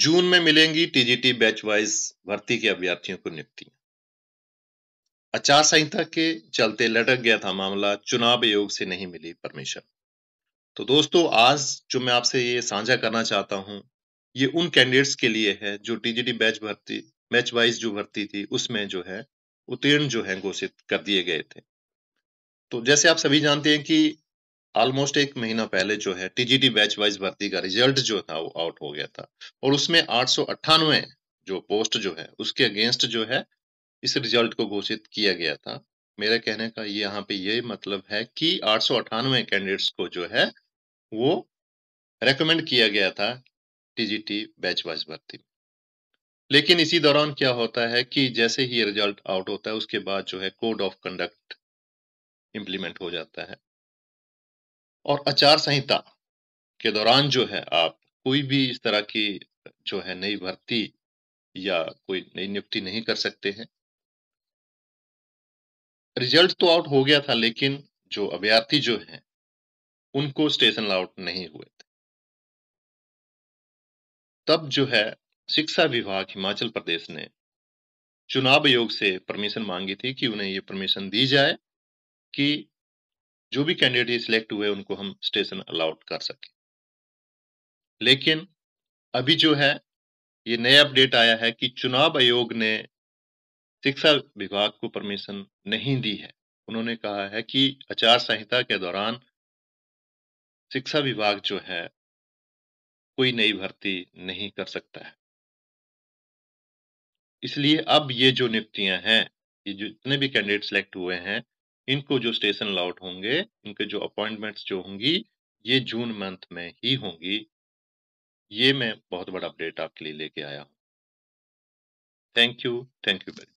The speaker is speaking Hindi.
जून में मिलेंगी टीजीटी बैच वाइज भर्ती के अभ्यर्थियों को नियुक्ति आचार संहिता के चलते लटक गया था मामला चुनाव आयोग से नहीं मिली परमिशन तो दोस्तों आज जो मैं आपसे ये साझा करना चाहता हूं ये उन कैंडिडेट्स के लिए है जो टीजीटी बैच भर्ती बैच वाइज जो भर्ती थी उसमें जो है उत्तीर्ण जो है घोषित कर दिए गए थे तो जैसे आप सभी जानते हैं कि ऑलमोस्ट एक महीना पहले जो है टीजीटी बैच वाइज भर्ती का रिजल्ट जो था वो आउट हो गया था और उसमें आठ जो पोस्ट जो है उसके अगेंस्ट जो है इस रिजल्ट को घोषित किया गया था मेरे कहने का यहाँ पे ये मतलब है कि आठ कैंडिडेट्स को जो है वो रेकमेंड किया गया था टीजीटी बैच वाइज भर्ती लेकिन इसी दौरान क्या होता है कि जैसे ही रिजल्ट आउट होता है उसके बाद जो है कोड ऑफ कंडक्ट इम्प्लीमेंट हो जाता है और आचार संहिता के दौरान जो है आप कोई भी इस तरह की जो है नई भर्ती या कोई नई नियुक्ति नहीं कर सकते हैं रिजल्ट तो आउट हो गया था लेकिन जो अभ्यर्थी जो हैं उनको स्टेशन आउट नहीं हुए थे तब जो है शिक्षा विभाग हिमाचल प्रदेश ने चुनाव आयोग से परमिशन मांगी थी कि उन्हें ये परमिशन दी जाए कि जो भी कैंडिडेट सिलेक्ट हुए उनको हम स्टेशन अलाउट कर सकें लेकिन अभी जो है ये नया अपडेट आया है कि चुनाव आयोग ने शिक्षा विभाग को परमिशन नहीं दी है उन्होंने कहा है कि आचार संहिता के दौरान शिक्षा विभाग जो है कोई नई भर्ती नहीं कर सकता है इसलिए अब ये जो नियुक्तियां हैं ये जितने भी कैंडिडेट सिलेक्ट हुए हैं इनको जो स्टेशन अलाउट होंगे इनके जो अपॉइंटमेंट्स जो होंगी ये जून मंथ में ही होंगी ये मैं बहुत बड़ा अपडेट आपके लिए लेके आया हूँ thank you thank you very